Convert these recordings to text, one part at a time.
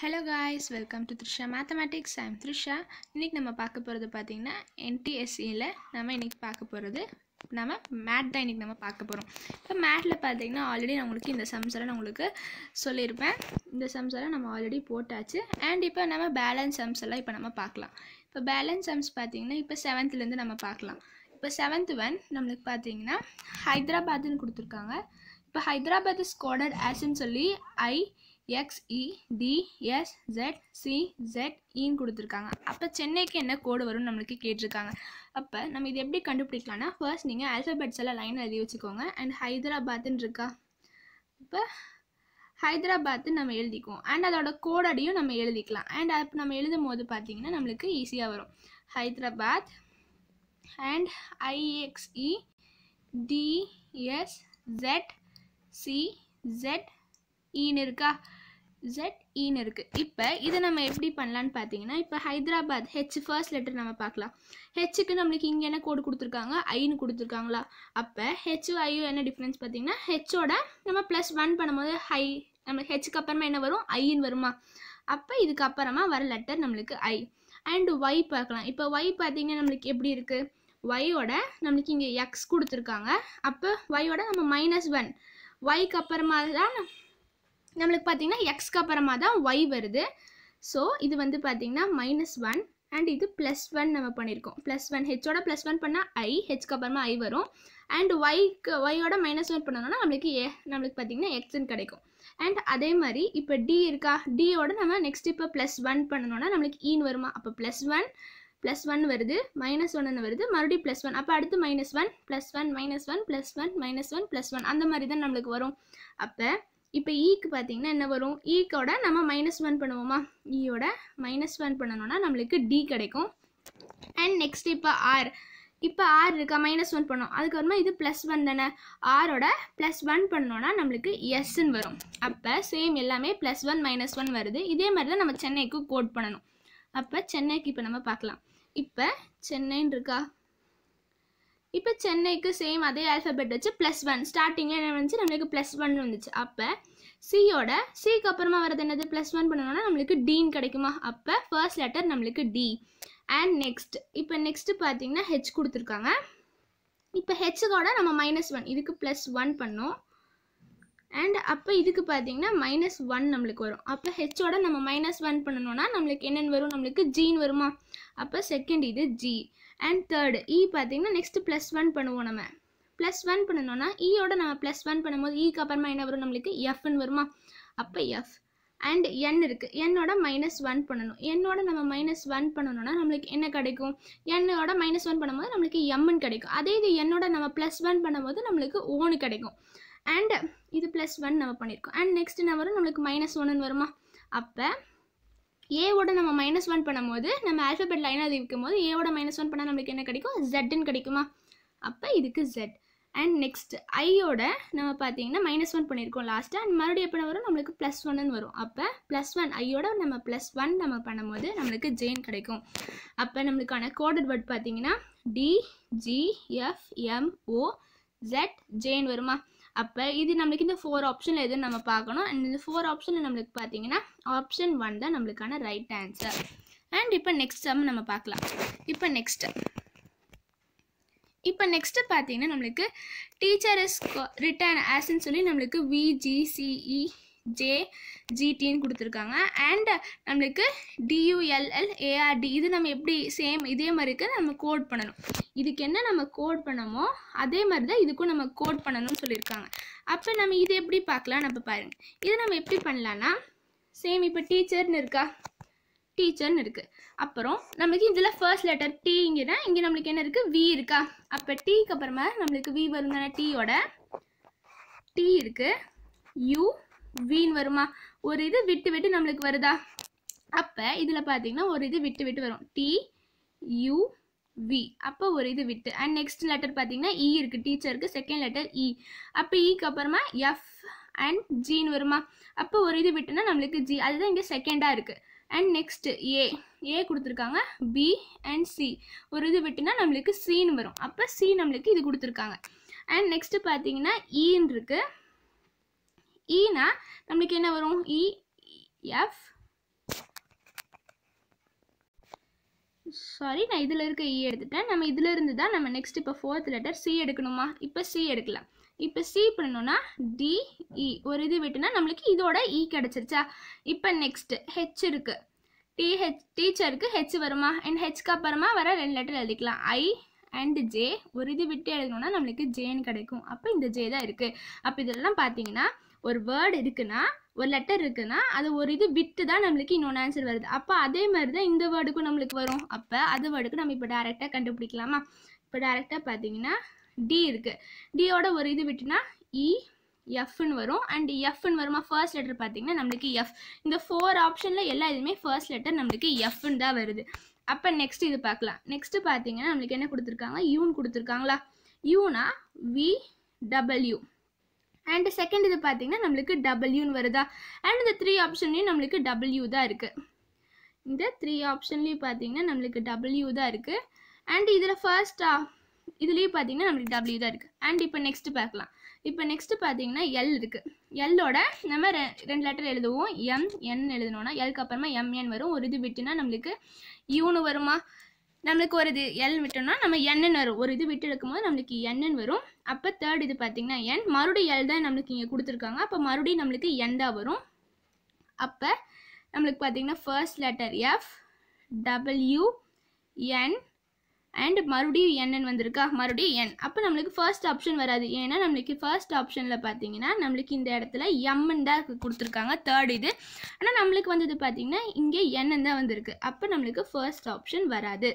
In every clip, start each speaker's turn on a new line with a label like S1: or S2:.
S1: Hello guys welcome to Trisha mathematics I'm Trisha இன்றைக்கி நம்ம பார்க்க போகிறது பார்த்திங்கன்னா என்டிஎஸ்சியில் நம்ம இன்றைக்கி பார்க்க போகிறது நம்ம மேட் தான் இன்றைக்கி நம்ம பார்க்க போகிறோம் இப்போ மேட்டில் பார்த்திங்கன்னா ஆல்ரெடி நான் உங்களுக்கு இந்த சம்ஸெல்லாம் நான் உங்களுக்கு சொல்லியிருப்பேன் இந்த சம்சரை நம்ம ஆல்ரெடி போட்டாச்சு அண்ட் இப்போ நம்ம பேலன்ஸ் சம்ஸ் எல்லாம் இப்போ நம்ம பார்க்கலாம் இப்போ பேலன்ஸ் சம்ஸ் பார்த்திங்கன்னா இப்போ செவன்த்துலேருந்து நம்ம பார்க்கலாம் இப்போ செவன்த் ஒன் நம்மளுக்கு பார்த்திங்கன்னா ஹைதராபாத்னு கொடுத்துருக்காங்க இப்போ ஹைதராபாத் ஸ்கோடட் ஆஸ்ன்னு சொல்லி ஐ எக்ஸ்இடிஎஸ்ஜெட்சிஜெட்இன்னு e, e கொடுத்துருக்காங்க அப்போ சென்னைக்கு என்ன கோடு வரும்னு நம்மளுக்கு கேட்டிருக்காங்க அப்போ நம்ம இது எப்படி கண்டுபிடிக்கலாம்னா ஃபர்ஸ்ட் நீங்கள் ஆல்ஃபபெட்ஸ் எல்லாம் லைன் எழுதி வச்சுக்கோங்க அண்ட் ஹைதராபாத்னு இருக்கா இப்போ ஹைதராபாத்து நம்ம எழுதிக்குவோம் அண்ட் அதோட கோடடியும் நம்ம எழுதிக்கலாம் அண்ட் அப்போ நம்ம எழுதும் போது பார்த்தீங்கன்னா நம்மளுக்கு ஈஸியாக வரும் Hyderabad and IXE DS DSZ CZ ஈன்னு இருக்கா ஜெட் இன்னு இருக்குது இப்போ இதை நம்ம எப்படி பண்ணலான்னு பார்த்தீங்கன்னா இப்போ ஹைதராபாத் ஹெச் ஃபர்ஸ்ட் லெட்டர் நம்ம பார்க்கலாம் ஹெச்சுக்கு நம்மளுக்கு இங்கே என்ன கோடு கொடுத்துருக்காங்க ஐன்னு கொடுத்துருக்காங்களா அப்போ ஹெச்சு ஐயோ என்ன டிஃப்ரென்ஸ் பார்த்தீங்கன்னா ஹெச்சோட நம்ம ப்ளஸ் ஒன் பண்ணும்போது ஹை நம்மளுக்கு ஹெச்சுக்கு அப்புறமா என்ன வரும் ஐன்னு வருமா அப்போ இதுக்கப்புறமா வர லெட்டர் நம்மளுக்கு ஐ அண்டு ஒய் பார்க்கலாம் இப்போ ஒய் பார்த்தீங்கன்னா நம்மளுக்கு எப்படி இருக்குது ஒயோட நம்மளுக்கு இங்கே எக்ஸ் கொடுத்துருக்காங்க அப்போ ஒயோட நம்ம மைனஸ் ஒன் ஒய்க்கு அப்புறமா தான் நம்மளுக்கு பார்த்தீங்கன்னா எக்ஸ்க்கு அப்புறமா தான் ஒய் வருது ஸோ இது வந்து பார்த்தீங்கன்னா மைனஸ் ஒன் அண்ட் இது ப்ளஸ் ஒன் நம்ம பண்ணியிருக்கோம் ப்ளஸ் ஒன் ஹெச்சோட ப்ளஸ் ஒன் பண்ணால் ஐ ஹெச்க்கு அப்புறமா ஐ வரும் அண்ட் ஒய்க்கு ஒய்யோட மைனஸ் ஒன் பண்ணணும்னா நம்மளுக்கு ஏ நம்மளுக்கு பார்த்தீங்கன்னா எக்ஸ்னு கிடைக்கும் அண்ட் அதே மாதிரி இப்போ டி இருக்கா டியோட நம்ம நெக்ஸ்ட் இப்போ ப்ளஸ் ஒன் பண்ணணும்னா நம்மளுக்கு ஈன் e வருமா அப்போ ப்ளஸ் ஒன் ப்ளஸ் ஒன் வருது மைனஸ் ஒன்னு வருது மறுபடியும் ப்ளஸ் ஒன் அப்போ அடுத்து minus one plus one minus one plus one minus one plus one அந்த மாதிரி தான் நம்மளுக்கு வரும் அப்போ இப்போ ஈக்கு e பார்த்தீங்கன்னா என்ன வரும் ஈக்கோட e நம்ம மைனஸ் ஒன் பண்ணுவோமா ஈயோட மைனஸ் ஒன் பண்ணணும்னா நம்மளுக்கு டி கிடைக்கும் அண்ட் நெக்ஸ்ட் இப்போ ஆர் இப்போ ஆர் இருக்கா மைனஸ் ஒன் பண்ணோம் அதுக்கப்புறமா இது ப்ளஸ் ஒன் தானே ஆரோட ப்ளஸ் ஒன் பண்ணோன்னா நம்மளுக்கு எஸ்ன்னு வரும் அப்போ சேம் எல்லாமே ப்ளஸ் ஒன் மைனஸ் ஒன் வருது இதே மாதிரி தான் நம்ம சென்னைக்கு கோட் பண்ணணும் அப்போ சென்னைக்கு இப்போ நம்ம பார்க்கலாம் இப்போ சென்னைன்னு இருக்கா இப்போ சென்னைக்கு சேம் அதே ஆல்ஃபபெட் வச்சு ப்ளஸ் ஒன் ஸ்டார்டிங்கில் என்ன வந்துச்சு நம்மளுக்கு ப்ளஸ் ஒன் வந்துச்சு அப்போ சியோட சிக்கு அப்புறமா வரது என்னது ப்ளஸ் ஒன் பண்ணணும்னா நம்மளுக்கு டீன் கிடைக்குமா அப்போ ஃபர்ஸ்ட் லெட்டர் நம்மளுக்கு டி அண்ட் நெக்ஸ்ட் இப்போ நெக்ஸ்ட்டு பார்த்தீங்கன்னா ஹெச் கொடுத்துருக்காங்க இப்போ ஹெச்சுக்கோட நம்ம மைனஸ் ஒன் இதுக்கு ப்ளஸ் ஒன் பண்ணோம் அண்ட் அப்போ இதுக்கு பார்த்தீங்கன்னா மைனஸ் ஒன் நம்மளுக்கு வரும் அப்போ ஹெச்சோட நம்ம மைனஸ் ஒன் பண்ணணும்னா நம்மளுக்கு என்னென்னு வரும் நம்மளுக்கு ஜீன் வருமா அப்போ செகண்ட் இது ஜி அண்ட் தேர்டு இ பார்த்தீங்கன்னா நெக்ஸ்ட் ப்ளஸ் ஒன் பண்ணுவோம் நம்ம ப்ளஸ் ஒன் பண்ணணும்னா இயோட e நம்ம ப்ளஸ் ஒன் பண்ணும்போது இக்கு e அப்புறமா என்ன வரும் நம்மளுக்கு எஃப்னு வருமா அப்போ எஃப் அண்ட் என் இருக்குது என்னோட மைனஸ் ஒன் பண்ணணும் என்னோட நம்ம மைனஸ் ஒன் பண்ணணும்னா நம்மளுக்கு என்ன கிடைக்கும் என்னோட மைனஸ் ஒன் பண்ணும்போது நம்மளுக்கு எம்முன்னு கிடைக்கும் அதே இது என்னோட நம்ம ப்ளஸ் ஒன் பண்ணும்போது நம்மளுக்கு ஓன்னு கிடைக்கும் அண்டு இது ப்ளஸ் ஒன் நம்ம பண்ணியிருக்கோம் அண்ட் நெக்ஸ்ட் என்ன வரும் நம்மளுக்கு மைனஸ் ஒன்னு வருமா அப்போ ஏவோட நம்ம மைனஸ் ஒன் பண்ணும்போது நம்ம ஆல்ஃபபெட் லைனாக இருக்கும் போது ஏவோட மைனஸ் ஒன் பண்ணால் நம்மளுக்கு என்ன கிடைக்கும் ஜெட்டுன்னு கிடைக்குமா அப்போ இதுக்கு ஜெட் அண்ட் நெக்ஸ்ட் ஐயோட நம்ம பார்த்தீங்கன்னா மைனஸ் ஒன் பண்ணியிருக்கோம் லாஸ்ட்டு அண்ட் மறுபடியும் எப்படி வரும் நம்மளுக்கு ப்ளஸ் ஒன்னு வரும் அப்போ ப்ளஸ் ஒன் ஐயோட நம்ம ப்ளஸ் ஒன் நம்ம பண்ணும்போது நம்மளுக்கு ஜெயின் கிடைக்கும் அப்போ நம்மளுக்கான கோடட் வேர்ட் பார்த்தீங்கன்னா D G F M O Z ஜேன் வருமா அப்போ இது நம்மளுக்கு இந்த ஃபோர் ஆப்ஷனில் எதுன்னு நம்ம பார்க்கணும் அண்ட் இந்த ஃபோர் ஆப்ஷனில் நம்மளுக்கு பார்த்தீங்கன்னா ஆப்ஷன் ஒன் தான் நம்மளுக்கான ரைட் ஆன்சர் அண்ட் இப்போ நெக்ஸ்ட் சம் நம்ம பார்க்கலாம் இப்போ நெக்ஸ்ட்டு இப்போ நெக்ஸ்ட்டு பார்த்தீங்கன்னா நம்மளுக்கு டீச்சர் இஸ் ரிட்டர்ன் ஆஸ்ன்னு சொல்லி நம்மளுக்கு விஜிசிஇ ஜே ஜிடின்னு கொடுத்துருக்காங்க அண்ட் நம்மளுக்கு டியூஎல்எல் ஏஆர்டி இது நம்ம எப்படி சேம் இதே மாதிரிக்கு நம்ம கோட் பண்ணணும் இதுக்கு என்ன நம்ம கோட் பண்ணமோ அதே மாதிரி தான் இதுக்கும் நம்ம கோட் பண்ணணும்னு சொல்லியிருக்காங்க அப்போ நம்ம இது எப்படி பார்க்கலாம் நம்ம பாருங்கள் இது நம்ம எப்படி பண்ணலான்னா சேம் இப்போ டீச்சர்னு இருக்கா டீச்சர்னு இருக்குது அப்புறம் நமக்கு இதில் ஃபர்ஸ்ட் லெட்டர் டி இங்கே நம்மளுக்கு என்ன இருக்குது வி இருக்கா அப்போ டீக்கு அப்புறமா நம்மளுக்கு வி வரும் டீயோட டீ இருக்குது யூ வீண் வருமா ஒரு இது விட்டு விட்டு நம்மளுக்கு வருதா அப்போ இதில் பார்த்தீங்கன்னா ஒரு இது விட்டு விட்டு வரும் டி யூ வி அப்போ ஒரு இது விட்டு அண்ட் நெக்ஸ்ட் லெட்டர் பார்த்தீங்கன்னா இ e இருக்குது டீச்சருக்கு செகண்ட் லெட்டர் இ e. அப்போ இக்கு e அப்புறமா எஃப் அண்ட் ஜின்னு வருமா அப்போ ஒரு இது விட்டுனா நம்மளுக்கு ஜி அதுதான் இங்கே செகண்டாக இருக்குது அண்ட் நெக்ஸ்ட் ஏ ஏ கொடுத்துருக்காங்க பி அண்ட் சி ஒரு இது விட்டுனா நம்மளுக்கு சின்னு வரும் அப்போ சி நம்மளுக்கு இது கொடுத்துருக்காங்க அண்ட் நெக்ஸ்ட்டு பார்த்தீங்கன்னா இன்னு இருக்குது இனா e நம்மளுக்கு என்ன வரும் இ எஃப் சாரி நான் இதில் இருக்க இ e எடுத்துட்டேன் நம்ம இதில் இருந்து தான் நம்ம நெக்ஸ்ட் இப்போ ஃபோர்த் லெட்டர் சி எடுக்கணுமா இப்போ சி எடுக்கலாம் இப்போ சி பண்ணணும்னா டிஇ e. ஒரு இது விட்டுனா நம்மளுக்கு இதோட இ கிடச்சிருச்சா இப்போ நெக்ஸ்ட்டு ஹெச் இருக்குது டிஹெச் டீச்சருக்கு ஹெச் வருமா அண்ட் ஹெச்க்கு அப்புறமா வர ரெண்டு லெட்டர் எழுதிக்கலாம் ஐ அண்ட் ஜே ஒரு இது விட்டு எழுதணும்னா நம்மளுக்கு ஜேன்னு கிடைக்கும் அப்போ இந்த ஜே தான் இருக்குது அப்போ இதெல்லாம் பார்த்தீங்கன்னா ஒரு வேர்டு இருக்குன்னா ஒரு லெட்டர் இருக்குன்னா அது ஒரு இது விட்டு தான் நம்மளுக்கு இன்னொன்று ஆன்சர் வருது அப்போ அதே மாதிரி தான் இந்த வேர்டுக்கும் நம்மளுக்கு வரும் அப்போ அது வேர்டுக்கு நம்ம இப்போ டேரெக்டாக கண்டுபிடிக்கலாமா இப்போ டேரெக்டாக பார்த்தீங்கன்னா டி இருக்குது டியோட ஒரு இது விட்டுனா இ e, எஃப்னு வரும் அண்ட் எஃப்னு வருமா ஃபர்ஸ்ட் லெட்டர் பார்த்தீங்கன்னா நம்மளுக்கு எஃப் இந்த ஃபோர் ஆப்ஷனில் எல்லா இதுவுமே ஃபர்ஸ்ட் லெட்டர் நம்மளுக்கு எஃப்னு தான் வருது அப்போ நெக்ஸ்ட் இது பார்க்கலாம் நெக்ஸ்ட்டு பார்த்தீங்கன்னா நம்மளுக்கு என்ன கொடுத்துருக்காங்க யூன்னு கொடுத்துருக்காங்களா யூனா வி டபிள்யூ அண்ட் செகண்ட் இது பார்த்தீங்கன்னா நம்மளுக்கு டபிள்யூன்னு வருதா அண்ட் இந்த த்ரீ ஆப்ஷன்லேயும் நம்மளுக்கு டபிள்யூ தான் இருக்குது இந்த த்ரீ ஆப்ஷன்லேயும் பார்த்தீங்கன்னா நம்மளுக்கு டபிள்யூ தான் இருக்குது அண்ட் இதில் ஃபர்ஸ்ட் இதுலேயும் பார்த்தீங்கன்னா நம்மளுக்கு டபிள்யூ தான் இருக்குது அண்ட் இப்போ நெக்ஸ்ட்டு பார்க்கலாம் இப்போ நெக்ஸ்ட்டு பார்த்தீங்கன்னா எல் இருக்குது எல்லோட நம்ம ரெ ரெண்டு லெட்டர் எழுதுவோம் எம் என் எழுதணும்னா எல்க்கு அப்புறமா எம்என் வரும் ஒரு இது விட்டுனா நம்மளுக்கு யூனு வருமா நம்மளுக்கு ஒரு இது எல் விட்டோம்னா நம்ம எண்ணன் வரும் ஒரு இது விட்டு எடுக்கும்போது நம்மளுக்கு எண்ணன் வரும் அப்போ தேர்ட் இது பார்த்தீங்கன்னா என் மறுபடியும் எல் தான் நம்மளுக்கு இங்கே கொடுத்துருக்காங்க அப்போ மறுபடியும் நம்மளுக்கு என் தான் வரும் அப்போ நம்மளுக்கு பார்த்தீங்கன்னா first letter F W N and மறுபடியும் என்னன்னு வந்திருக்கா மறுபடியும் என் அப்போ நம்மளுக்கு ஃபர்ஸ்ட் ஆப்ஷன் வராது ஏன்னா நம்மளுக்கு ஃபர்ஸ்ட் ஆப்ஷனில் பார்த்தீங்கன்னா நம்மளுக்கு இந்த இடத்துல எம்என் தான் கொடுத்துருக்காங்க தேர்ட் இது ஆனால் நம்மளுக்கு வந்தது பார்த்தீங்கன்னா இங்கே என்னன்னு தான் வந்திருக்கு அப்போ நம்மளுக்கு ஃபர்ஸ்ட் ஆப்ஷன் வராது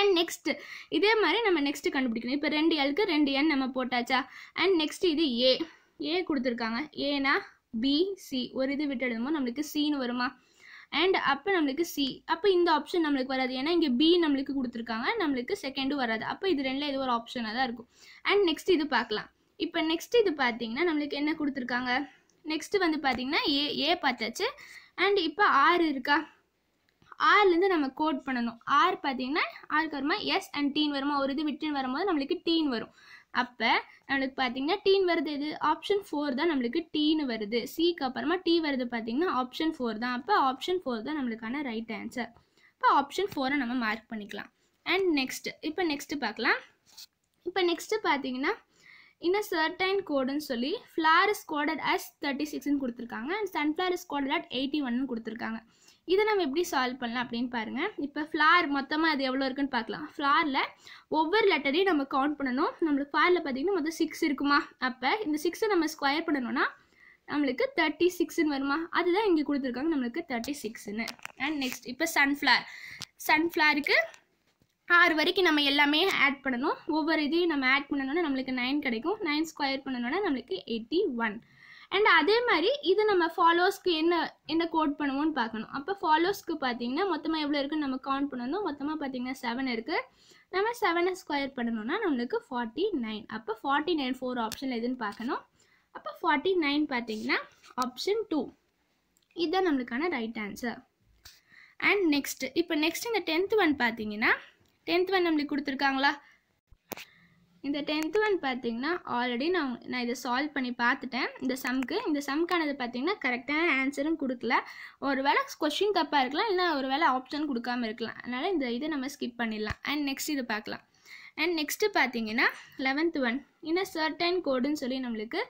S1: அண்ட் நெக்ஸ்ட் இதே மாதிரி நம்ம நெக்ஸ்ட் கண்டுபிடிக்கணும் இப்போ ரெண்டு எல்க்கு ரெண்டு எண் நம்ம போட்டாச்சா அண்ட் நெக்ஸ்ட் இது ஏ ஏ கொடுத்துருக்காங்க ஏனா பிசி ஒரு இது விட்டு எழுதும்போது நம்மளுக்கு சின்னு வருமா அண்ட் அப்போ நம்மளுக்கு சி அப்போ இந்த ஆப்ஷன் நம்மளுக்கு வராது ஏன்னா இங்கே பி நம்மளுக்கு கொடுத்துருக்காங்க நம்மளுக்கு செகண்டும் வராது அப்போ இது ரெண்டில் இது ஒரு ஆப்ஷனாக தான் இருக்கும் அண்ட் நெக்ஸ்ட் இது பார்க்கலாம் இப்போ நெக்ஸ்ட் இது பார்த்தீங்கன்னா நம்மளுக்கு என்ன கொடுத்துருக்காங்க நெக்ஸ்ட் வந்து பார்த்தீங்கன்னா ஏ ஏ பார்த்தாச்சு அண்ட் இப்போ ஆறு இருக்கா ஆர்லேருந்து நம்ம கோட் பண்ணணும் ஆர் பார்த்தீங்கன்னா ஆருக்கு வருமா எஸ் அண்ட் டீன் வருமா ஒரு இது விட்டுன்னு வரும்போது நம்மளுக்கு டீன் வரும் அப்போ நம்மளுக்கு பார்த்தீங்கன்னா டீன் வருது எது ஆப்ஷன் ஃபோர் தான் நம்மளுக்கு டீனு வருது சிக்கு அப்புறமா டீ வருது பார்த்தீங்கன்னா ஆப்ஷன் ஃபோர் தான் அப்போ ஆப்ஷன் ஃபோர் தான் நம்மளுக்கான ரைட் ஆன்சர் இப்போ ஆப்ஷன் ஃபோரை நம்ம மார்க் பண்ணிக்கலாம் அண்ட் நெக்ஸ்ட் இப்போ நெக்ஸ்ட்டு பார்க்கலாம் இப்போ நெக்ஸ்ட்டு பார்த்தீங்கன்னா இன் சர்டைன் கோடுன்னு சொல்லி flower is coded as thirty சிக்ஸ்னு கொடுத்துருக்காங்க and sunflower is coded at eighty ஒன்னு கொடுத்துருக்காங்க இதை நம்ம எப்படி சால்வ் பண்ணலாம் அப்படின்னு பாருங்கள் இப்போ ஃப்ளார் மொத்தமாக அது எவ்வளோ இருக்குன்னு பார்க்கலாம் ஃப்ளாரில் ஒவ்வொரு லெட்டரையும் நம்ம கவுண்ட் பண்ணணும் நம்மளுக்கு ஃபாரில் பார்த்தீங்கன்னா மொத்தம் சிக்ஸ் இருக்குமா அப்போ இந்த சிக்ஸை நம்ம ஸ்கொயர் பண்ணணும்னா நம்மளுக்கு தேர்ட்டி சிக்ஸ்ன்னு வருமா அதுதான் இங்கே கொடுத்துருக்காங்க நம்மளுக்கு தேர்ட்டி சிக்ஸ்ன்னு அண்ட் நெக்ஸ்ட் இப்போ சன்ஃப்ளார் சன்ஃப்ளாருக்கு ஆறு வரைக்கும் நம்ம எல்லாமே ஆட் பண்ணணும் ஒவ்வொரு இதையும் நம்ம ஆட் பண்ணணுன்னா நம்மளுக்கு நைன் கிடைக்கும் நைன் ஸ்கொயர் பண்ணணுன்னா நம்மளுக்கு எயிட்டி ஒன் அண்ட் அதே மாதிரி இது நம்ம ஃபாலோஸ்க்கு என்ன என்ன கோட் பண்ணுவோம்னு பார்க்கணும் அப்போ ஃபாலோஸ்க்கு பார்த்தீங்கன்னா மொத்தமாக எவ்வளோ இருக்குன்னு நம்ம கவுண்ட் பண்ணணும் மொத்தமாக பார்த்தீங்கன்னா செவன் இருக்குது நம்ம செவனை ஸ்கொயர் பண்ணணும்னா நம்மளுக்கு ஃபார்ட்டி நைன் அப்போ ஃபார்ட்டி நைன் ஃபோர் ஆப்ஷன் எதுன்னு பார்க்கணும் அப்போ ஃபார்ட்டி நைன் பார்த்தீங்கன்னா ஆப்ஷன் டூ இதுதான் நம்மளுக்கான ரைட் ஆன்சர் அண்ட் நெக்ஸ்ட்டு இப்போ நெக்ஸ்ட் இந்த டென்த் ஒன் பார்த்தீங்கன்னா டென்த் ஒன் நம்மளுக்கு கொடுத்துருக்காங்களா இந்த டென்த்து ஒன் பார்த்தீங்கன்னா ஆல்ரெடி நான் நான் இதை சால்வ் பண்ணி பார்த்துட்டேன் இந்த சம்க்கு இந்த சம்க்கானது பார்த்தீங்கன்னா கரெக்டான ஆன்சரும் கொடுக்கல ஒரு வேளை கொஷின் தப்பாக இருக்கலாம் இல்லைனா ஒரு வேளை ஆப்ஷன் கொடுக்காமல் இருக்கலாம் அதனால் இந்த இதை நம்ம ஸ்கிப் பண்ணிடலாம் அண்ட் நெக்ஸ்ட் இது பார்க்கலாம் அண்ட் நெக்ஸ்ட்டு பார்த்தீங்கன்னா லெவன்த் ஒன் இன்னும் சர்டைன் கோடுன்னு சொல்லி நம்மளுக்கு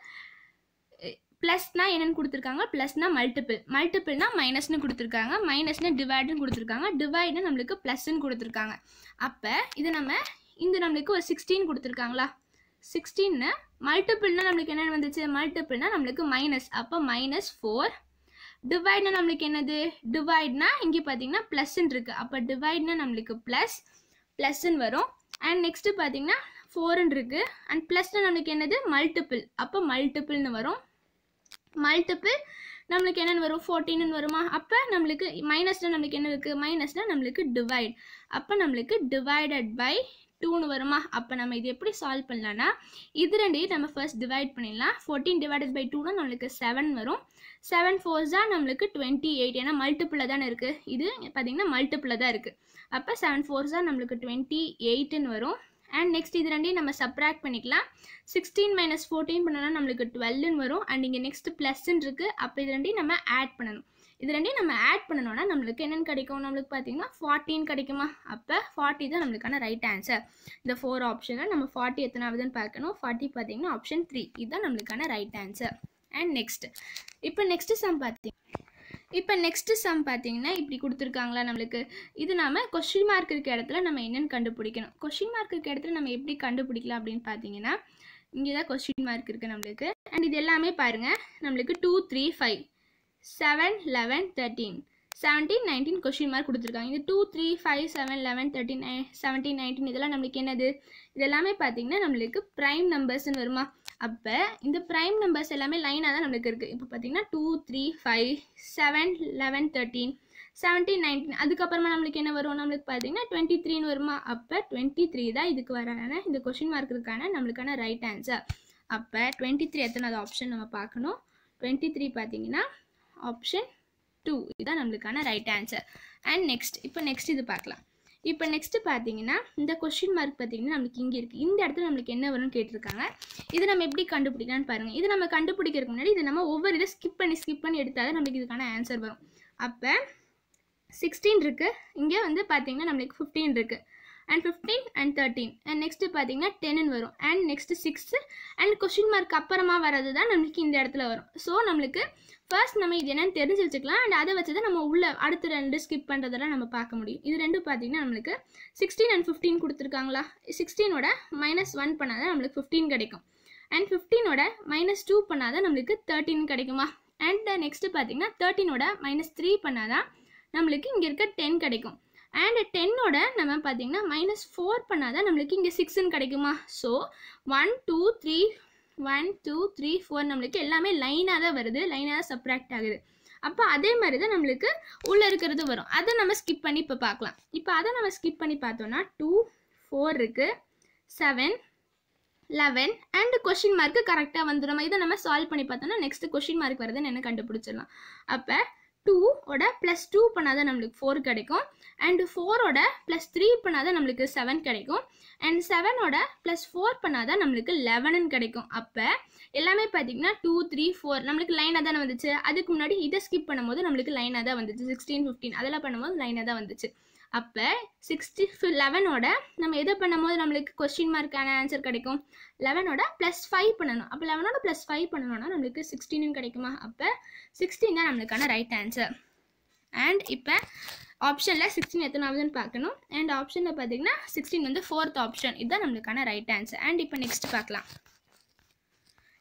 S1: ப்ளஸ்னால் என்னென்னு கொடுத்துருக்காங்க ப்ளஸ்னால் மல்டிபிள் மல்டிபிள்னால் மைனஸ்னு கொடுத்துருக்காங்க மைனஸ்னு டிவைடுன்னு கொடுத்துருக்காங்க டிவைடுன்னு நம்மளுக்கு ப்ளஸ்ன்னு கொடுத்துருக்காங்க அப்போ இதை நம்ம இந்த நம்மளுக்கு ஒரு சிக்ஸ்டீன் கொடுத்துருக்காங்களா சிக்ஸ்டீன்னு மல்டிபிள்னா நம்மளுக்கு என்ன வந்துச்சு மல்டிபிள்னா நம்மளுக்கு மைனஸ் அப்போ மைனஸ் ஃபோர் டிவைட்னா நம்மளுக்கு என்னது டிவைட்னா இங்கே பார்த்தீங்கன்னா ப்ளஸ்ன்னு இருக்குது அப்போ டிவைட்னா நம்மளுக்கு ப்ளஸ் ப்ளஸ்ன்னு வரும் அண்ட் நெக்ஸ்ட்டு பார்த்தீங்கன்னா ஃபோர்ன்னு இருக்குது அண்ட் ப்ளஸ்னா நம்மளுக்கு என்னது மல்டிபிள் அப்போ மல்டிபிள்னு வரும் மல்டிபிள் நம்மளுக்கு என்னென்னு வரும் ஃபோர்டீன்னு வருமா அப்போ நம்மளுக்கு மைனஸில் நம்மளுக்கு என்ன இருக்குது மைனஸில் நம்மளுக்கு டிவைட் அப்போ நம்மளுக்கு டிவைடட் பை டூன்னு வருமா அப்போ நம்ம இது எப்படி சால்வ் பண்ணலான்னா இது ரெண்டையும் நம்ம ஃபர்ஸ்ட் டிவைட் பண்ணிடலாம் ஃபோர்டீன் டிவைடட் பை டூனா நம்மளுக்கு செவன் வரும் செவன் ஃபோர்ஸாக நம்மளுக்கு டுவெண்ட்டி எயிட் ஏன்னா மல்டிப்புளில் தானே இருக்குது இது பார்த்திங்கன்னா மல்டிப்புளில் தான் இருக்குது அப்போ செவன் ஃபோர்ஸாக நம்மளுக்கு டுவெண்ட்டி எயிட்டுன்னு வரும் அண்ட் நெக்ஸ்ட் இது ரெண்டையும் நம்ம சப்ராக்ட் பண்ணிக்கலாம் சிக்ஸ்டீன் மைனஸ் ஃபோர்டீன் பண்ணோன்னா நம்மளுக்கு டுவெல்னு வரும் அண்ட் இங்கே நெக்ஸ்ட் ப்ளஸ்ன்னு இருக்குது அப்போ இது ரெண்டையும் நம்ம ஆட் பண்ணணும் இது ரெண்டையும் நம்ம ஆட் பண்ணணும்னா நம்மளுக்கு என்னென்னு கிடைக்கும் நம்மளுக்கு பார்த்தீங்கன்னா ஃபார்ட்டின்னு கிடைக்குமா அப்போ ஃபார்ட்டி தான் நம்மளுக்கான ரைட் ஆன்சர் இந்த ஃபோர் ஆப்ஷனில் நம்ம ஃபார்ட்டி எத்தனாவதுன்னு பார்க்கணும் ஃபார்ட்டி பார்த்தீங்கன்னா ஆப்ஷன் த்ரீ இதுதான் நம்மளுக்கான ரைட் ஆன்சர் அண்ட் நெக்ஸ்ட் இப்போ நெக்ஸ்ட்டு சம் பார்த்தீங்க இப்போ நெக்ஸ்ட்டு சம் பார்த்தீங்கன்னா இப்படி கொடுத்துருக்காங்களா நம்மளுக்கு இது நாம் கொஷின் மார்க் இருக்க இடத்துல நம்ம என்னென்னு கண்டுபிடிக்கணும் கொஷின் மார்க் இருக்க இடத்துல நம்ம எப்படி கண்டுபிடிக்கலாம் அப்படின்னு பார்த்தீங்கன்னா இங்கே தான் கொஸ்டின் மார்க் இருக்குது நம்மளுக்கு அண்ட் இது எல்லாமே பாருங்கள் நம்மளுக்கு two three five seven eleven thirteen seventeen nineteen question mark கொடுத்துருக்காங்க இந்த two three five seven eleven thirteen seventeen nineteen இதெல்லாம் நம்மளுக்கு என்னது இதெல்லாமே பார்த்தீங்கன்னா நம்மளுக்கு ப்ரைம் நம்பர்ஸ்னு வருமா அப்போ இந்த ப்ரைம் நம்பர்ஸ் எல்லாமே லைனாக தான் நம்மளுக்கு இருக்குது இப்போ பார்த்தீங்கன்னா two three five seven eleven thirteen seventeen nineteen அதுக்கப்புறமா நம்மளுக்கு என்ன வரும் நம்மளுக்கு பார்த்தீங்கன்னா டுவெண்ட்டி த்ரீன்னு வருமா அப்போ டுவெண்ட்டி த்ரீ தான் இதுக்கு வரான இந்த கொஷின் மார்க்குக்கான நம்மளுக்கான ரைட் ஆன்சர் அப்போ டுவெண்ட்டி த்ரீ எத்தனாவது ஆப்ஷன் நம்ம பார்க்கணும் டுவெண்ட்டி த்ரீ பார்த்தீங்கன்னா ஆப்ஷன் டூ இதுதான் நம்மளுக்கான ரைட் ஆன்சர் அண்ட் நெக்ஸ்ட் இப்போ நெக்ஸ்ட் இது பார்க்கலாம் இப்போ நெக்ஸ்ட்டு பார்த்தீங்கன்னா இந்த கொஷின் மார்க் பார்த்தீங்கன்னா நம்மளுக்கு இங்கே இருக்குது இந்த இடத்துல நம்மளுக்கு என்ன வரும்னு கேட்டிருக்காங்க இதை நம்ம எப்படி கண்டுபிடிக்கலாம்னு பாருங்கள் இதை நம்ம கண்டுபிடிக்கிறதுக்கு முன்னாடி இதை நம்ம ஒவ்வொரு இதை ஸ்கிப் பண்ணி ஸ்கிப் பண்ணி எடுத்தால் நம்மளுக்கு இதுக்கான ஆன்சர் வரும் அப்போ சிக்ஸ்டீன் இருக்குது இங்கே வந்து பார்த்தீங்கன்னா நம்மளுக்கு ஃபிஃப்டீன் இருக்குது and fifteen and thirteen and next பார்த்தீங்கன்னா டென்னு வரும் and next sixth and question mark அப்புறமா வரது தான் நம்மளுக்கு இந்த இடத்துல வரும் ஸோ நம்மளுக்கு ஃபர்ஸ்ட் நம்ம இது என்னன்னு தெரிஞ்சு வச்சுக்கலாம் அண்ட் அதை வச்சு தான் நம்ம உள்ள அடுத்த ரெண்டு ஸ்கிப் பண்ணுறதெல்லாம் நம்ம பார்க்க முடியும் இது ரெண்டும் பார்த்தீங்கன்னா நம்மளுக்கு சிக்ஸ்டீன் அண்ட் ஃபிஃப்டீன் கொடுத்துருக்காங்களா சிக்ஸ்டீனோட மைனஸ் ஒன் பண்ணால் தான் நம்மளுக்கு ஃபிஃப்டீன் கிடைக்கும் அண்ட் ஃபிஃப்டீனோட மைனஸ் டூ பண்ணால் தான் நம்மளுக்கு தேர்ட்டின் கிடைக்குமா அண்ட் நெக்ஸ்ட்டு பார்த்தீங்கன்னா தேர்ட்டினோட மைனஸ் த்ரீ பண்ணால் தான் நம்மளுக்கு இங்கே இருக்க டென் கிடைக்கும் அண்ட் டென்னோட நம்ம பார்த்திங்கன்னா மைனஸ் ஃபோர் பண்ணால் தான் நம்மளுக்கு இங்கே சிக்ஸ்ன்னு கிடைக்குமா so one two three one two three four நம்மளுக்கு எல்லாமே லைனாக தான் வருது லைனாக தான் சப்ராக்ட் ஆகுது அப்போ அதே மாதிரி தான் நம்மளுக்கு உள்ளே இருக்கிறது வரும் அதை நம்ம ஸ்கிப் பண்ணி இப்போ பார்க்கலாம் இப்போ அதை நம்ம ஸ்கிப் பண்ணி பார்த்தோன்னா டூ ஃபோர் இருக்குது seven eleven and question mark கரெக்டாக வந்துடும் இதை நம்ம சால்வ் பண்ணி பார்த்தோம்னா நெக்ஸ்ட் கொஷின் மார்க் வருதுன்னு என்ன கண்டுபிடிச்சிடலாம் அப்போ டூவோட ப்ளஸ் டூ பண்ணால் தான் நம்மளுக்கு ஃபோர் கிடைக்கும் அண்ட் ஃபோரோட ப்ளஸ் த்ரீ பண்ணால் தான் நம்மளுக்கு செவன் கிடைக்கும் அண்ட் செவனோட ப்ளஸ் ஃபோர் பண்ணால் தான் நம்மளுக்கு லெவனுன்னு கிடைக்கும் அப்போ எல்லாமே பார்த்தீங்கன்னா டூ த்ரீ ஃபோர் நம்மளுக்கு லைனாக தானே வந்துச்சு அதுக்கு முன்னாடி இதை ஸ்கிப் பண்ணும்போது நம்மளுக்கு லைனாக தான் வந்துச்சு சிக்ஸ்டீன் ஃபிஃப்டீன் அதெல்லாம் பண்ணும்போது லைனாக தான் வந்துச்சு அப்போ சிக்ஸ்டி லெவனோட நம்ம எது பண்ணும்போது நம்மளுக்கு கொஸ்டின் மார்க்கான ஆன்சர் கிடைக்கும் லெவனோட ப்ளஸ் ஃபைவ் பண்ணணும் அப்போ லெவனோட ப்ளஸ் ஃபைவ் பண்ணணும்னா நம்மளுக்கு சிக்ஸ்டீன் கிடைக்குமா அப்போ சிக்ஸ்டீன் தான் நம்மளுக்கான ரைட் ஆன்சர் அண்ட் இப்போ ஆப்ஷனில் சிக்ஸ்டீன் எத்தனாவதுன்னு பார்க்கணும் அண்ட் ஆப்ஷனில் பார்த்தீங்கன்னா சிக்ஸ்டீன் வந்து ஃபோர்த் ஆப்ஷன் இதுதான் நம்மளுக்கான ரைட் ஆன்சர் அண்ட் இப்போ நெக்ஸ்ட் பார்க்கலாம்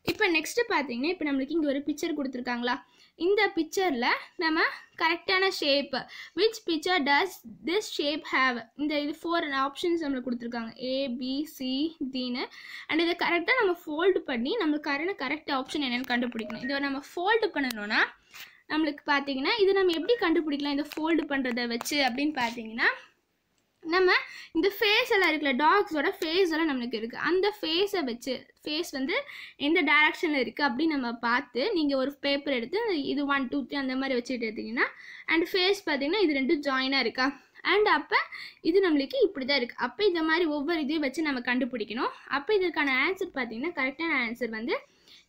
S1: இப்போ நெக்ஸ்ட்டு பார்த்தீங்கன்னா இப்போ நம்மளுக்கு இங்கே ஒரு பிக்சர் கொடுத்துருக்காங்களா இந்த பிக்சரில் நம்ம கரெக்டான shape which picture does this shape have இந்த இது ஃபோர் ஆப்ஷன்ஸ் நம்மளுக்கு கொடுத்துருக்காங்க ஏபிசி சி டின்னு அண்ட் இதை கரெக்டாக நம்ம ஃபோல்டு பண்ணி கரெக்டான கரெக்ட் ஆப்ஷன் என்னென்னு கண்டுபிடிக்கணும் இதை நம்ம ஃபோல்டு பண்ணணும்னா நம்மளுக்கு பார்த்தீங்கன்னா இதை நம்ம எப்படி கண்டுபிடிக்கலாம் இதை ஃபோல்டு பண்ணுறதை வச்சு அப்படின்னு பார்த்தீங்கன்னா நம்ம இந்த ஃபேஸ் எல்லாம் இருக்குல்ல டாக்ஸோட ஃபேஸ் எல்லாம் நம்மளுக்கு இருக்குது அந்த ஃபேஸை வச்சு ஃபேஸ் வந்து எந்த டேரக்ஷனில் இருக்குது அப்படின்னு நம்ம பார்த்து நீங்கள் ஒரு பேப்பர் எடுத்து இது ஒன் டூ த்ரீ அந்த மாதிரி வச்சுட்டு எடுத்தீங்கன்னா அண்ட் ஃபேஸ் பார்த்தீங்கன்னா இது ரெண்டும் ஜாயினாக இருக்கா அண்ட் அப்போ இது நம்மளுக்கு இப்படி தான் இருக்குது அப்போ இந்த மாதிரி ஒவ்வொரு இதையும் வச்சு நம்ம கண்டுபிடிக்கணும் அப்போ இதற்கான ஆன்சர் பார்த்தீங்கன்னா கரெக்டான ஆன்சர் வந்து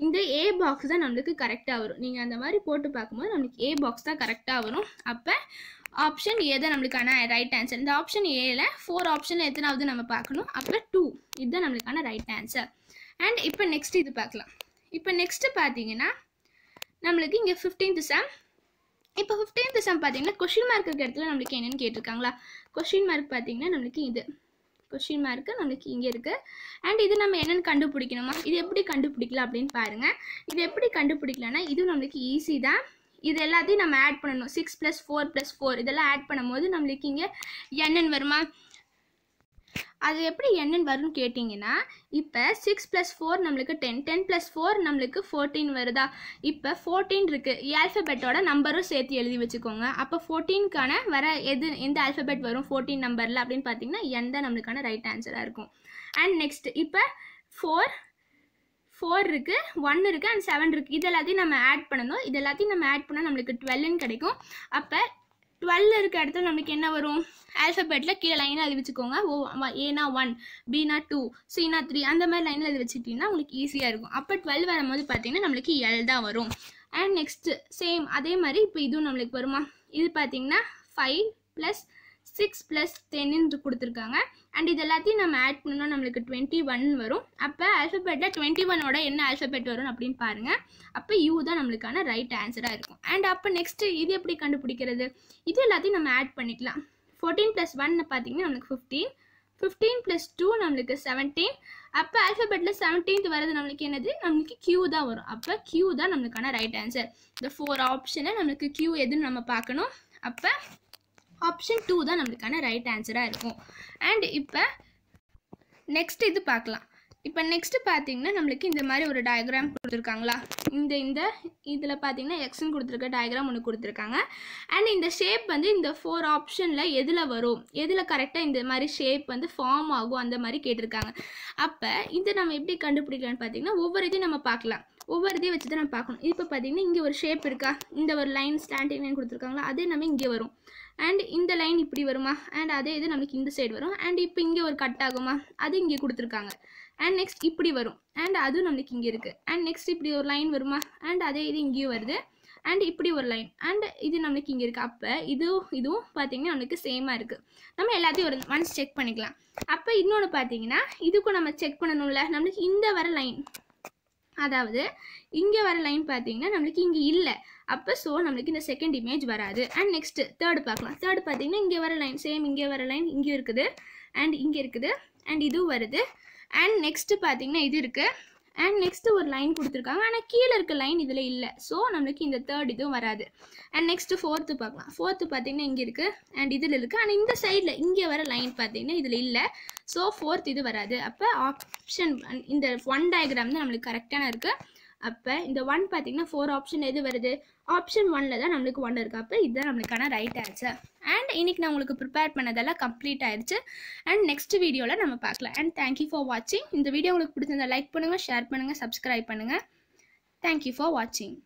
S1: இந்த ஏ பாக்ஸ் தான் நம்மளுக்கு கரெக்டாக வரும் நீங்கள் அந்த மாதிரி போட்டு பார்க்கும்போது நம்மளுக்கு ஏ பாக்ஸ் தான் கரெக்டாக வரும் அப்போ ஆப்ஷன் ஏதோ நம்மளுக்கான ரைட் ஆன்சர் இந்த ஆப்ஷன் ஏல ஃபோர் ஆப்ஷன் எத்தனாவது நம்ம பார்க்கணும் அப்போ டூ இதுதான் நம்மளுக்கான ரைட் ஆன்சர் அண்ட் இப்போ நெக்ஸ்ட் இது பார்க்கலாம் இப்போ நெக்ஸ்ட்டு பார்த்தீங்கன்னா நம்மளுக்கு இங்கே ஃபிஃப்டீன்த் செம் இப்போ ஃபிஃப்டீன்த் செம் பார்த்தீங்கன்னா கொஷின் மார்க் இருக்கிற இடத்துல நம்மளுக்கு என்னென்னு கேட்டிருக்காங்களா கொஷின் மார்க் பார்த்தீங்கன்னா நம்மளுக்கு இது கொஷின் மார்க்கு நம்மளுக்கு இங்கே இருக்குது அண்ட் இது நம்ம என்னென்னு கண்டுபிடிக்கணுமா இது எப்படி கண்டுபிடிக்கலாம் அப்படின்னு பாருங்கள் இது எப்படி கண்டுபிடிக்கலன்னா இது நம்மளுக்கு ஈஸி தான் இது எல்லாத்தையும் நம்ம ஆட் பண்ணணும் six plus four plus four இதெல்லாம் ஆட் பண்ணும்போது நம்மளுக்கு இங்கே என்னென்னு வருமா அது எப்படி என்னென்னு வரும்னு கேட்டிங்கன்னா இப்போ சிக்ஸ் ப்ளஸ் ஃபோர் நம்மளுக்கு டென் டென் ப்ளஸ் ஃபோர் நம்மளுக்கு ஃபோர்டீன் வருதா இப்போ ஃபோர்டீன் இருக்குது ஆல்ஃபபெட்டோட நம்பரும் சேர்த்து எழுதி வச்சுக்கோங்க அப்போ ஃபோர்டீனுக்கான வர எது எந்த ஆல்ஃபபெட் வரும் ஃபோர்டீன் நம்பரில் அப்படின்னு பார்த்தீங்கன்னா எந்த நம்மளுக்கான ரைட் ஆன்சராக இருக்கும் அண்ட் நெக்ஸ்ட் இப்போ ஃபோர் ஃபோர் இருக்குது ஒன் இருக்குது அண்ட் செவன் இருக்குது இது எல்லாத்தையும் நம்ம ஆட் பண்ணணும் இது எல்லாத்தையும் நம்ம ஆட் பண்ணால் நம்மளுக்கு டுவெல்னு கிடைக்கும் அப்போ டுவெல் இருக்க இடத்துல நம்மளுக்கு என்ன வரும் ஆல்ஃபபெட்டில் கீழே லைனில் எழுதி வச்சுக்கோங்க ஓ ஏனா ஒன் பினா டூ சீனா த்ரீ அந்த மாதிரி லைனில் எழுதி வச்சுக்கிட்டிங்கன்னா உங்களுக்கு ஈஸியாக இருக்கும் அப்போ டுவெல் வரும்போது பார்த்தீங்கன்னா நம்மளுக்கு எல் தான் வரும் அண்ட் நெக்ஸ்ட்டு சேம் அதே மாதிரி இப்போ இதுவும் நம்மளுக்கு வருமா இது பார்த்தீங்கன்னா ஃபைவ் ப்ளஸ் சிக்ஸ் ப்ளஸ் டென்னு கொடுத்துருக்காங்க அண்ட் இது எல்லாத்தையும் நம்ம ஆட் பண்ணோம்னா நம்மளுக்கு டுவெண்ட்டி ஒன் வரும் அப்போ ஆல்ஃபபெட்டில் டுவெண்ட்டி ஒனோட என்ன ஆல்ஃபபெட் வரும் அப்படின்னு பாருங்கள் அப்போ யூ தான் நம்மளுக்கான ரைட் ஆன்சராக இருக்கும் அண்ட் அப்போ நெக்ஸ்ட்டு இது எப்படி கண்டுபிடிக்கிறது இது எல்லாத்தையும் நம்ம ஆட் பண்ணிக்கலாம் ஃபோர்டீன் ப்ளஸ் ஒன்னு பார்த்தீங்கன்னா நம்மளுக்கு ஃபிஃப்டீன் ஃபிஃப்டீன் ப்ளஸ் டூ நம்மளுக்கு செவன்டீன் அப்போ ஆல்ஃபபெட்டில் செவன்டீன்த் வர்றது நம்மளுக்கு என்னது நம்மளுக்கு கியூ தான் வரும் அப்போ கியூ தான் நம்மளுக்கான ரைட் ஆன்சர் இந்த ஃபோர் ஆப்ஷனில் நம்மளுக்கு கியூ எதுன்னு நம்ம பார்க்கணும் அப்போ ஆப்ஷன் டூ தான் நம்மளுக்கான ரைட் ஆன்சராக இருக்கும் அண்ட் இப்போ நெக்ஸ்ட் இது பார்க்கலாம் இப்போ நெக்ஸ்ட்டு பார்த்தீங்கன்னா நம்மளுக்கு இந்த மாதிரி ஒரு டயக்ராம் கொடுத்துருக்காங்களா இந்த இந்த இதில் பார்த்தீங்கன்னா எக்ஸன் கொடுத்துருக்க டயக்ராம் ஒன்று கொடுத்துருக்காங்க அண்ட் இந்த ஷேப் வந்து இந்த ஃபோர் ஆப்ஷனில் எதில் வரும் எதில் கரெக்டாக இந்த மாதிரி ஷேப் வந்து ஃபார்ம் ஆகும் அந்த மாதிரி கேட்டிருக்காங்க அப்போ இதை நம்ம எப்படி கண்டுபிடிக்கலாம்னு பார்த்தீங்கன்னா ஒவ்வொரு இதையும் நம்ம பார்க்கலாம் ஒவ்வொரு இதையும் வச்சு தான் நம்ம பார்க்கணும் இப்போ பார்த்தீங்கன்னா இங்கே ஒரு ஷேப் இருக்கா இந்த ஒரு லைன் ஸ்டாண்டிங் லைன் கொடுத்துருக்காங்களா அதே நம்ம இங்கே வரும் அண்ட் இந்த லைன் இப்படி வருமா அண்ட் அதே இது நம்மளுக்கு இந்த சைடு வரும் அண்ட் இப்போ இங்கே ஒரு கட் ஆகுமா அது இங்கே கொடுத்துருக்காங்க அண்ட் நெக்ஸ்ட் இப்படி வரும் அண்ட் அதுவும் நம்மளுக்கு இங்கே இருக்குது அண்ட் நெக்ஸ்ட் இப்படி ஒரு லைன் வருமா அண்ட் அதே இது இங்கேயும் வருது அண்ட் இப்படி ஒரு லைன் அண்ட் இது நம்மளுக்கு இங்கே இருக்குது அப்போ இதுவும் இதுவும் பார்த்தீங்கன்னா நம்மளுக்கு சேமாக இருக்குது நம்ம எல்லாத்தையும் ஒரு ஒன்ஸ் செக் பண்ணிக்கலாம் அப்போ இன்னொன்று பார்த்தீங்கன்னா இதுக்கும் நம்ம செக் பண்ணணும்ல நம்மளுக்கு இந்த வர லைன் அதாவது இங்கே வர லைன் பார்த்தீங்கன்னா நம்மளுக்கு இங்கே இல்லை அப்போ ஸோ நம்மளுக்கு இந்த செகண்ட் இமேஜ் வராது அண்ட் நெக்ஸ்ட்டு தேர்ட் பார்க்கலாம் தேர்ட் பார்த்தீங்கன்னா இங்கே வர லைன் சேம் இங்கே வர லைன் இங்கே இருக்குது அண்ட் இங்கே இருக்குது அண்ட் இதுவும் வருது அண்ட் நெக்ஸ்ட்டு பார்த்தீங்கன்னா இது இருக்குது அண்ட் நெக்ஸ்ட்டு ஒரு லைன் கொடுத்துருக்காங்க ஆனால் கீழே இருக்க லைன் இதில் இல்லை ஸோ நம்மளுக்கு இந்த தேர்ட் இதுவும் வராது அண்ட் நெக்ஸ்ட்டு ஃபோர்த்து பார்க்கலாம் ஃபோர்த்து பார்த்தீங்கன்னா இங்கே இருக்குது அண்ட் இதில் இருக்குது ஆனால் இந்த சைடில் இங்கே வர லைன் பார்த்தீங்கன்னா இதில் இல்லை ஸோ ஃபோர்த் இது வராது அப்போ ஆப்ஷன் இந்த ஒன் டயக்ராம் தான் நம்மளுக்கு கரெக்டான இருக்குது அப்போ இந்த ஒன் பார்த்தீங்கன்னா ஃபோர் ஆப்ஷன் எது வருது ஆப்ஷன் ஒனில் தான் நம்மளுக்கு ஒன் இருக்கு அப்போ இதுதான் நம்மளுக்கான ரைட் ஆன்சர் அண்ட் இன்னைக்கு நான் உங்களுக்கு ப்ரிப்பேர் பண்ணதெல்லாம் கம்ப்ளீட் ஆயிடுச்சு அண்ட் நெக்ஸ்ட் வீடியோவில் நம்ம பார்க்கலாம் அண்ட் தேங்க்யூ ஃபார் வாட்சிங் இந்த வீடியோ உங்களுக்கு பிடிச்சிருந்தா லைக் பண்ணுங்கள் ஷேர் பண்ணுங்கள் சப்ஸ்கிரைப் பண்ணுங்கள் தேங்க்யூ ஃபார் வாட்சிங்